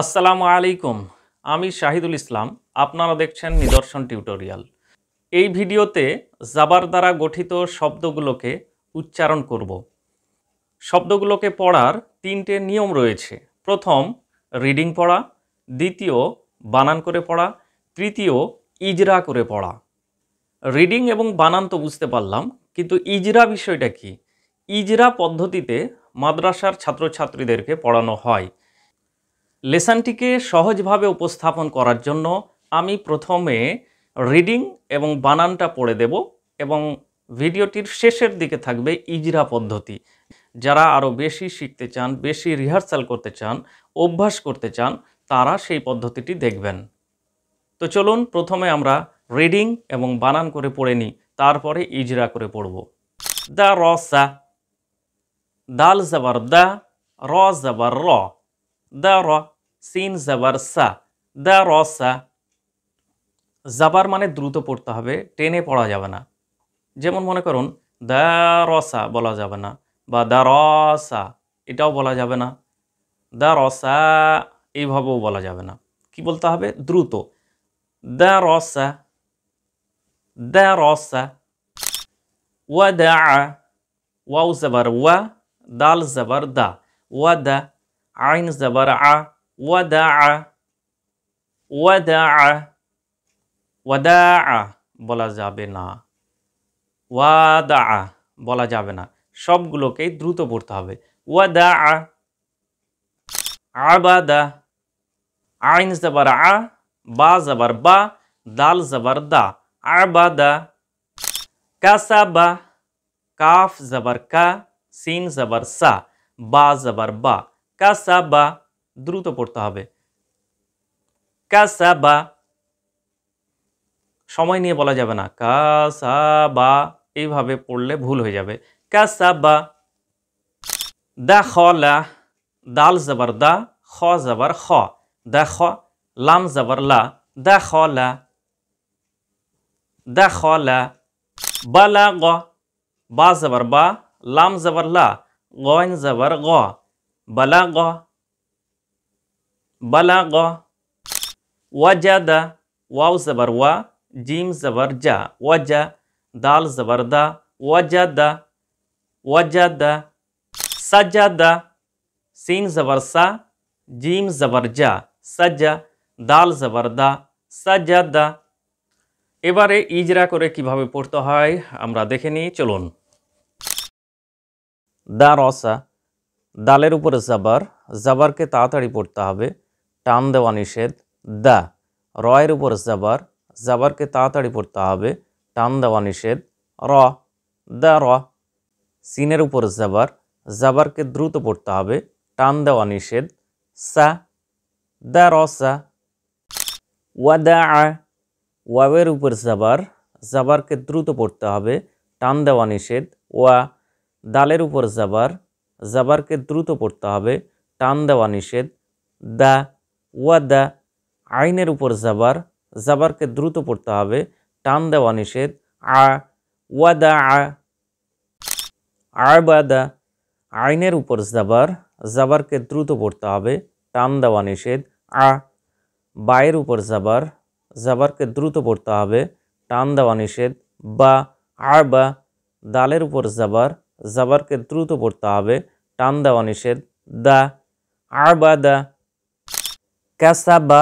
আসসালামু আলাইকুম আমি শাহিদুল ইসলাম আপনারা দেখছেন নিদর্শন টিউটোরিয়াল এই ভিডিওতে জাবার দ্বারা গঠিত শব্দগুলোকে উচ্চারণ করব শব্দগুলোকে পড়ার তিনটে নিয়ম রয়েছে প্রথম রিডিং পড়া দ্বিতীয় বানান করে পড়া তৃতীয় ইজরা করে পড়া রিডিং এবং বানান তো বুঝতে পারলাম কিন্তু ইজরা বিষয়টা কি ইজরা পদ্ধতিতে মাদ্রাসার ছাত্রছাত্রীদেরকে পড়ানো হয় লেসানটিকে সহজভাবে উপস্থাপন করার জন্য আমি প্রথমে রিডিং এবং বানানটা পড়ে দেব এবং ভিডিওটির শেষের দিকে থাকবে ইজরা পদ্ধতি যারা আরও বেশি শিখতে চান বেশি রিহার্সাল করতে চান অভ্যাস করতে চান তারা সেই পদ্ধতিটি দেখবেন তো চলুন প্রথমে আমরা রিডিং এবং বানান করে পড়ে নিই তারপরে ইজরা করে পড়ব দ্য রসা দাল জবর দ্য র জবর র দ্য র সিন জাবার সা দা রসা জাবার মানে দ্রুত পড়তে হবে টেনে পড়া যাবে না যেমন মনে করুন দা রসা বলা যাবে না বা দা রসা এটাও বলা যাবে না দা রসা এইভাবেও বলা যাবে না কি বলতে হবে দ্রুত দা রসা দা রসা ওয়া দা ওয়াউ জাবার ওয়া দাল জাবার দা ওয়া দা আইন জাবার আ ওয়াদা ওয়াদা ওয়াদা বলা যাবে না ওয়াদা বলা যাবে না সবগুলোকেই দ্রুত পড়তে হবে ওয়াদা আবাদা আইন জাবার আ বা জাবার বা দাল জাবার দা আবাদা বা কাফ জাবার কা সিন জাবার সা বা জাবার বা কাসা বা দ্রুত পড়তে হবে কাসাবা সময় নিয়ে বলা যাবে না কাসাবা এইভাবে পড়লে ভুল হয়ে যাবে কাসাবা দা খলা দাল জবর দা খ জবর খ দা খ লাম জবর লা দা খলা দা খলা বালা গ বা জবর বা লাম জবর লা গ জবর গ বালা গ बलाग वजद वाव ज़बर व जीम ज़बर जा वज दाल ज़बर दा वजद वजद सजद सीन ज़बर सा जीम ज़बर जा सज দাল জবরদা সাজাদা এবারে ইজরা করে কিভাবে পড়তে হয় আমরা দেখে নিই চলুন দা রসা দালের উপরে জাবার জাবারকে তাড়াতাড়ি পড়তে হবে টান দেওয়া নিষেধ দ্য রয়ের উপর জাবার জাবারকে তাড়াতাড়ি পড়তে হবে টান দেওয়া নিষেধ র দ্য র সিনের উপর জাবার জাবারকে দ্রুত পড়তে হবে টান দেওয়া নিষেধ সা দ্য র সা দ্য আ ওয়াবের উপর জাবার জাবারকে দ্রুত পড়তে হবে টান দেওয়া নিষেধ ওয়া দালের উপর জাবার জাবারকে দ্রুত পড়তে হবে টান দেওয়া নিষেধ দ্য ওয়াদা আইনের উপর জাবার জাবারকে দ্রুত পড়তে হবে টান দেওয়া নিষেধ আ ওয়াদা আ আবাদা আইনের উপর জাবার জাবারকে দ্রুত পড়তে হবে টান দেওয়া নিষেধ আ বায়ের উপর জাবার জাবারকে দ্রুত পড়তে হবে টান দেওয়া নিষেধ বা আর বা দালের উপর জাবার জাবারকে দ্রুত পড়তে হবে টান দেওয়া নিষেধ দা আর বা দা ক্যাসাবা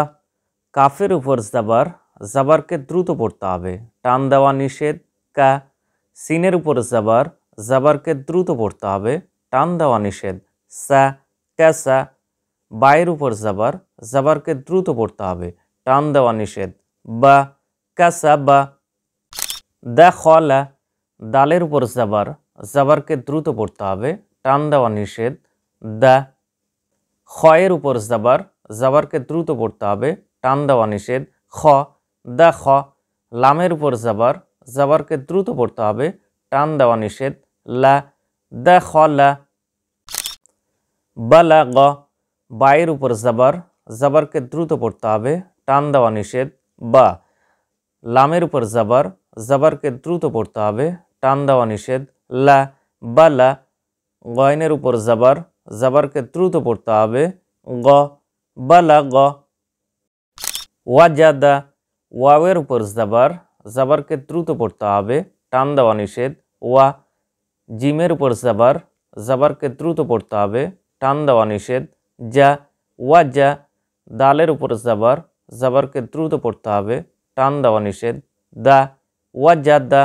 কাফের উপর জাবার জাবারকে দ্রুত পড়তে হবে টান দেওয়া নিষেধ কা সিনের উপর জাবার জাবারকে দ্রুত পড়তে হবে টান দেওয়া নিষেধ সা ক্যাসা বায়ের উপর জাবার জাবারকে দ্রুত পড়তে হবে টান দেওয়া নিষেধ বা কাসা বা দা খলা দালের উপর জাবার জাবারকে দ্রুত পড়তে হবে টান দেওয়া নিষেধ দ্য খয়ের উপর জাবার জাবারকে দ্রুত পড়তে হবে টান দেওয়া নিষেধ খ দা খ লামের উপর জাবার জাবারকে দ্রুত পড়তে হবে টান দেওয়া নিষেধ লা দা খ লা বা লা গ বায়ের উপর জাবার জাবারকে দ্রুত পড়তে হবে টান দেওয়া নিষেধ বা লামের উপর জাবার জাবারকে দ্রুত পড়তে হবে টান দেওয়া নিষেধ লা বা লা গয়নের উপর জাবার জাবারকে দ্রুত পড়তে হবে গ বালাগ ওয়াজাদা ওয়াওয়ের উপর জাবার জাবারকে দ্রুত পড়তে হবে টান দেওয়া নিষেধ ওয়া জিমের উপর জাবার জাবারকে দ্রুত পড়তে হবে টান দেওয়া নিষেধ যা ওয়াজা দালের উপর জাবার জাবারকে দ্রুত পড়তে হবে টান দেওয়া নিষেধ দা ওয়াজাদা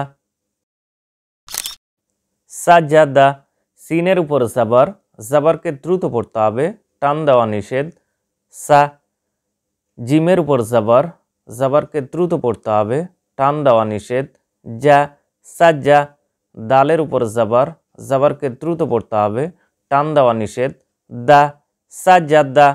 সাজাদা সিনের উপর জাবার জাবারকে দ্রুত পড়তে হবে টান দেওয়া নিষেধ সা জিমের উপর জাবার জাবারকে দ্রুত পড়তে হবে টান দেওয়া নিষেধ যা সাজ্জা দালের উপর জাবার জাবারকে দ্রুত পড়তে হবে টান দেওয়া নিষেধ দা সাজ্জা দা